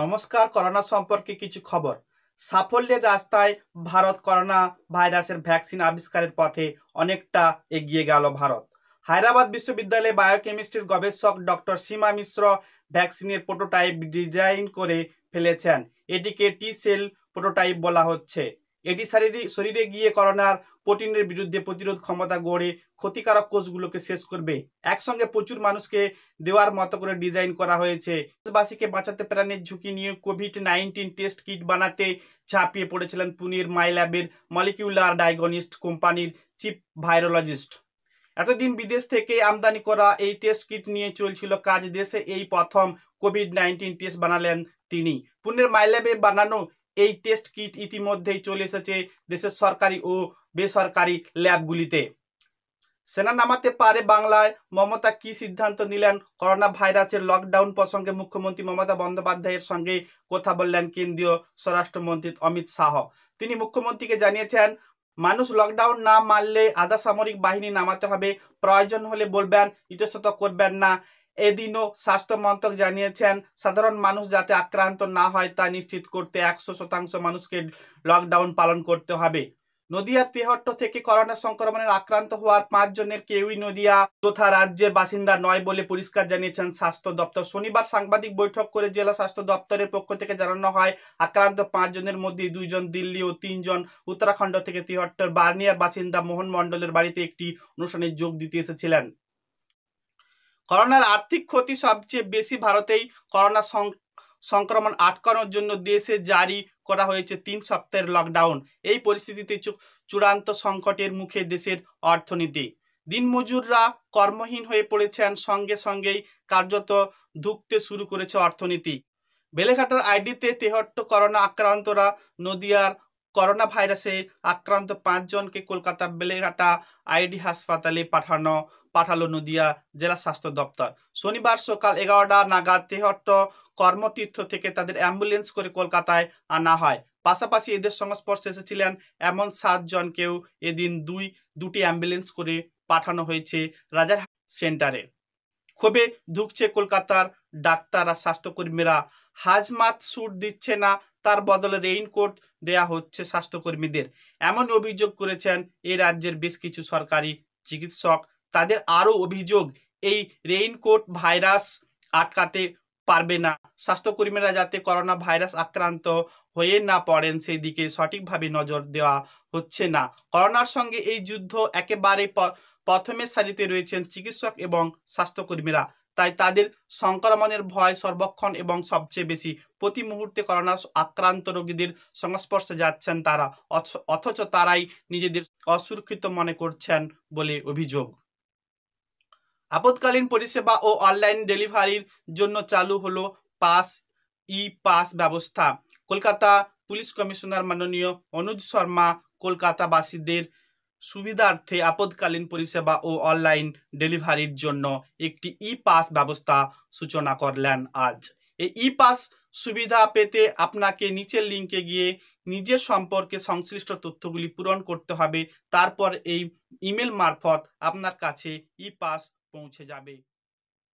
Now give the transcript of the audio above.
নমস্কার করোনা সম্পর্কে কিছু খবর সাফল্যের রাস্তায় ভারত করোনা ভাইরাসের ভ্যাকসিন আবিষ্কারের পথে অনেকটা এগিয়ে গেল ভারত হায়দ্রাবাদ বিশ্ববিদ্যালয়ে বায়োকেমিস্ট্রির গবেষক ডক্টর সীমা মিশ্র ভ্যাকসিনের প্রোটোটাইপ ডিজাইন করে ফেলেছেন এটিকে টি সেল প্রোটোটাইপ বলা হচ্ছে এটি শরীরে গিয়ে করোনার প্রোটিনের বিরুদ্ধে প্রতিরোধ ক্ষমতা গড়ে ক্ষতিকারক কোষগুলোকে শেষ করবে একসঙ্গে প্রচুর মানুষকে দেওয়ার মতো করে ডিজাইন করা হয়েছে দেশবাসীকে বাঁচাতে প্রাণের ঝুঁকি নিয়ে কোভিড নাইন্টিন টেস্ট কিট বানাতে ঝাঁপিয়ে পড়েছিলেন পুনের মাইল্যাবের মলিকিউলার ডায়াগনিস্ট কোম্পানির চিফ ভাইরোলজিস্ট এতদিন বিদেশ থেকে আমদানি করা এই টেস্ট কিট নিয়ে চলছিল কাজ দেশে এই প্রথম কোভিড নাইন্টিন টেস্ট বানালেন তিনি পুনের মাইল্যাবে বানানো এই টেস্ট কিট ইতিমধ্যেই চলে এসেছে দেশের সরকারি ও বেসরকারি ল্যাবগুলিতে সেনা নামাতে পারে বাংলায় মমতা কি সিদ্ধান্ত নিলেন করোনা ভাইরাসের লকডাউন প্রসঙ্গে মুখ্যমন্ত্রী মমতা বন্দ্যোপাধ্যায়ের সঙ্গে কথা বললেন কেন্দ্রীয় স্বরাষ্ট্রমন্ত্রী অমিত শাহ তিনি মুখ্যমন্ত্রীকে জানিয়েছেন মানুষ লকডাউন না মানলে আধা সামরিক বাহিনী নামাতে হবে প্রয়োজন হলে বলবেন ইতস্তত করবেন না এদিনও স্বাস্থ্য মন্ত্রক জানিয়েছেন সাধারণ মানুষ যাতে আক্রান্ত না হয় তা নিশ্চিত করতে একশো শতাংশ মানুষকে লকডাউন পালন করতে হবে নদিয়ার তেহট্ট থেকে করোনা সংক্রমণের আক্রান্ত হওয়ার পাঁচ জনের কেউই নদিয়া তথা রাজ্যের বাসিন্দা নয় বলে পরিষ্কার জানিয়েছেন স্বাস্থ্য দপ্তর শনিবার সাংবাদিক বৈঠক করে জেলা স্বাস্থ্য দপ্তরের পক্ষ থেকে জানানো হয় আক্রান্ত পাঁচজনের মধ্যে দুইজন দিল্লি ও তিনজন উত্তরাখণ্ড থেকে তেহট্টের বার্নিয়ার বাসিন্দা মোহন মন্ডলের বাড়িতে একটি অনুষ্ঠানে যোগ দিতে এসেছিলেন করোনার আর্থিক ক্ষতি সবচেয়ে বেশি ভারতেই করোনা সংক্রমণ আটকানোর জন্য দেশে জারি করা হয়েছে তিন সপ্তাহের লকডাউন এই পরিস্থিতিতে চূড়ান্ত সংকটের মুখে দেশের অর্থনীতি দিনমজুররা কর্মহীন হয়ে পড়েছেন সঙ্গে সঙ্গেই কার্যত ধুকতে শুরু করেছে অর্থনীতি বেলেঘাটার আইডিতে তেহট্ট করোনা আক্রান্তরা নদিয়ার করোনা ভাইরাসে আক্রান্ত পাঁচজনকে কলকাতা বেলেঘাটা আইডি হাসপাতালে পাঠানো পাঠালো নদিয়া জেলা স্বাস্থ্য দপ্তর শনিবার সকাল এগারোটা নাগাদ তেহট্ট কর্মতীর্থ থেকে তাদের অ্যাম্বুলেন্স করে কলকাতায় আনা হয় পাশাপাশি এদের সংস্পর্শে এসেছিলেন এমন সাতজনকেও এদিন দুই দুটি অ্যাম্বুলেন্স করে পাঠানো হয়েছে রাজার সেন্টারে ক্ষোভে ধুকছে কলকাতার ডাক্তার আর স্বাস্থ্যকর্মীরা হাজমাত সুট দিচ্ছে না তার বদলে রেইনকোট দেয়া হচ্ছে স্বাস্থ্যকর্মীদের এমন অভিযোগ করেছেন এই রাজ্যের বেশ কিছু সরকারি চিকিৎসক তাদের আরও অভিযোগ এই রেইনকোট ভাইরাস আটকাতে পারবে না স্বাস্থ্যকর্মীরা যাতে করোনা ভাইরাস আক্রান্ত হয়ে না পড়েন সেই দিকে সঠিকভাবে নজর দেওয়া হচ্ছে না করোনার সঙ্গে এই যুদ্ধ একেবারে প্রথমের সারিতে রয়েছেন চিকিৎসক এবং স্বাস্থ্যকর্মীরা তাই তাদের সংক্রমণের ভয় সর্বক্ষণ এবং সবচেয়ে বেশি প্রতি মুহূর্তে করোনা আক্রান্ত রোগীদের সংস্পর্শে যাচ্ছেন তারা অথচ তারাই নিজেদের অসুরক্ষিত মনে করছেন বলে অভিযোগ আপৎকালীন পরিষেবা ও অনলাইন ডেলিভারির জন্য চালু হলো পাস ই পাস ব্যবস্থা কলকাতা পুলিশ কমিশনার মাননীয় অনুজ শর্মা কলকাতাবাসীদের সুবিধার্থে আপদকালীন পরিষেবা ও অনলাইন ডেলিভারির জন্য একটি ই পাস ব্যবস্থা সূচনা করলেন আজ এই ই পাস সুবিধা পেতে আপনাকে নিচের লিঙ্কে গিয়ে নিজের সম্পর্কে সংশ্লিষ্ট তথ্যগুলি পূরণ করতে হবে তারপর এই ইমেল মারফত আপনার কাছে ই পাস 碰着了，就别。